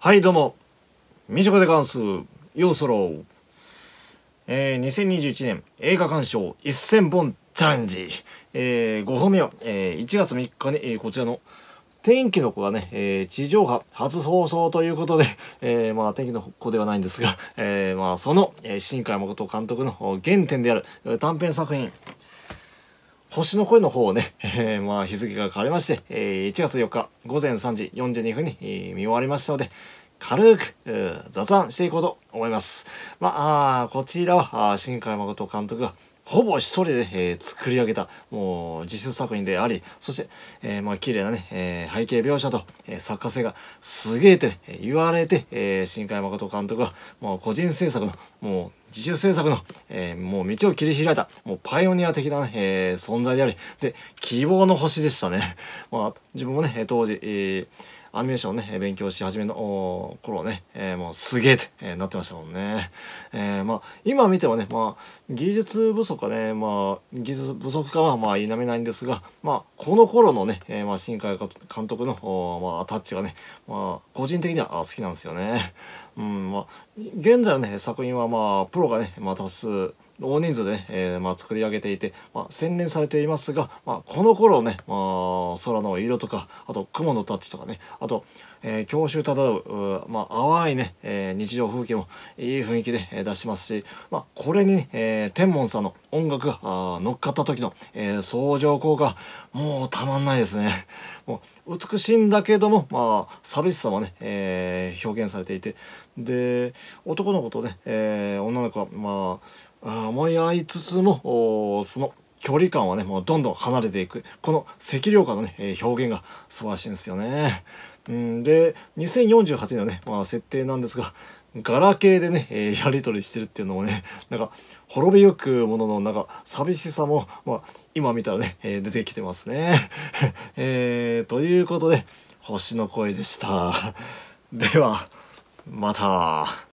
はいどうもみちこで関数、ようそろう、えー、2021年映画鑑賞1000本チャレンジ、えー、5本目は、えー、1月3日に、えー、こちらの天気の子がね、えー、地上波初放送ということで、えー、まあ天気の子ではないんですが、えー、まあその、えー、新海誠監督の原点である短編作品星の声の方をね、えー、まあ日付が変わりまして、えー、1月4日午前3時42分に、えー、見終わりましたので、軽く雑談していこうと思います。まあ、あこちらは新海誠監督が、ほぼ一人で、えー、作り上げた、もう実践作品であり、そして、えー、まあ、綺麗なね、えー、背景描写と、え作家性がすげえって、ね、言われて、え新海誠監督は、もう個人制作の、もう自主制作の、えー、もう道を切り開いた、もうパイオニア的な、ね、えー、存在であり、で、希望の星でしたね。まあ、自分もね、当時、えーアニメーションをね、勉強し始めの頃ね、えー、もうすげえって、えー、なってましたもんね。えー、まあ、今見てもね、まあ、技術不足かね、まあ、技術不足かはまあ否めないんですが、まあ、この頃のね、えー、まあ、新海監督の、まあ、タッチがね、まあ、個人的には好きなんですよね。うん、まあ、現在のね、作品はまあ、プロがね、まあ、多数、大人数でね、えー、まあ、作り上げていて、まあ、洗練されていますが、まあ、この頃ね、まあ、空の色とかあと雲のタッチとかねあと、えー、郷愁漂うまあ、淡いね、えー、日常風景もいい雰囲気で、出しますし、まあ、これに、え天門さんの音楽が乗っかった時の、え相乗効果もうたまんないですね。もう美しいんだけども、まあ、寂しさもね、え表現されていてで男の子とね、え女の子はまあ思い合いつつもその距離感はねもうどんどん離れていくこの赤涼感のね、え表現が素晴らしいんですよね。うん、で2048年のね、まあ、設定なんですがガラケーでね、えやり取りしてるっていうのもねなんか滅びゆくもののなんか寂しさも、まあ、今見たらね、え出てきてますね。えー、ということで「星の声」でした。ではまた。